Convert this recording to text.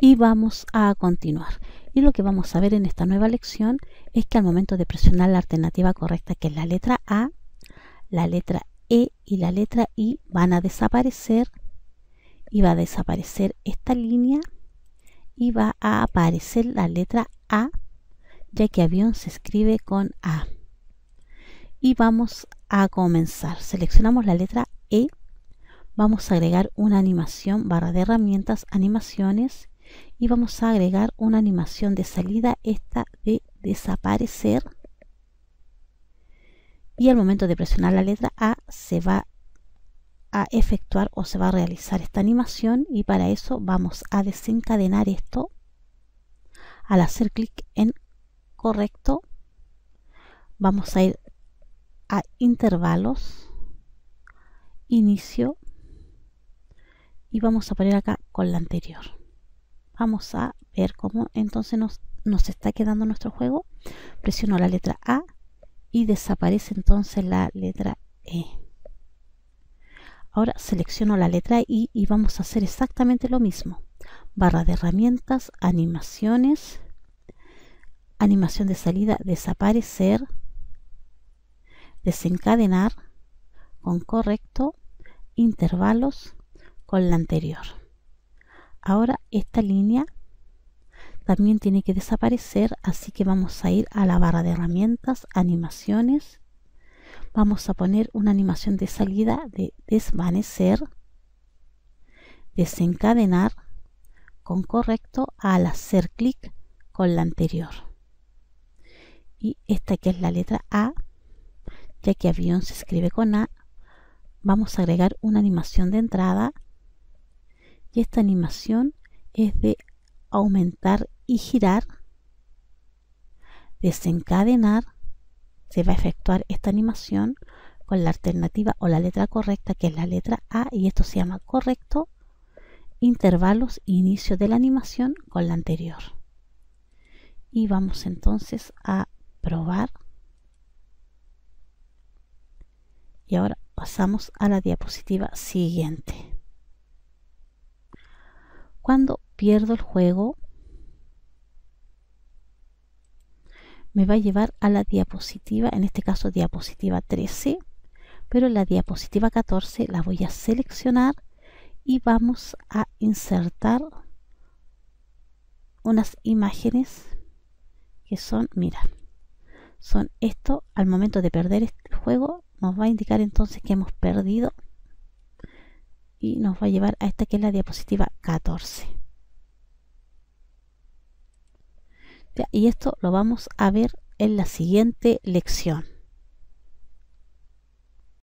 y vamos a continuar. Y lo que vamos a ver en esta nueva lección es que al momento de presionar la alternativa correcta, que es la letra A, la letra E y la letra I van a desaparecer y va a desaparecer esta línea y va a aparecer la letra A, ya que avión se escribe con A. Y vamos a comenzar. Seleccionamos la letra E, vamos a agregar una animación, barra de herramientas, animaciones, y vamos a agregar una animación de salida esta de desaparecer y al momento de presionar la letra A se va a efectuar o se va a realizar esta animación y para eso vamos a desencadenar esto al hacer clic en correcto vamos a ir a intervalos inicio y vamos a poner acá con la anterior vamos a ver cómo entonces nos, nos está quedando nuestro juego. Presiono la letra A y desaparece entonces la letra E. Ahora selecciono la letra I y vamos a hacer exactamente lo mismo. Barra de herramientas, animaciones, animación de salida, desaparecer, desencadenar, con correcto, intervalos, con la anterior. Ahora esta línea también tiene que desaparecer, así que vamos a ir a la barra de herramientas, animaciones. Vamos a poner una animación de salida de desvanecer, desencadenar con correcto al hacer clic con la anterior. Y esta que es la letra A, ya que avión se escribe con A, vamos a agregar una animación de entrada y esta animación es de aumentar y girar, desencadenar, se va a efectuar esta animación con la alternativa o la letra correcta que es la letra A y esto se llama correcto, intervalos, inicio de la animación con la anterior. Y vamos entonces a probar. Y ahora pasamos a la diapositiva siguiente cuando pierdo el juego, me va a llevar a la diapositiva, en este caso diapositiva 13, pero la diapositiva 14 la voy a seleccionar y vamos a insertar unas imágenes que son, mira, son esto, al momento de perder el este juego nos va a indicar entonces que hemos perdido y nos va a llevar a esta que es la diapositiva 14 y esto lo vamos a ver en la siguiente lección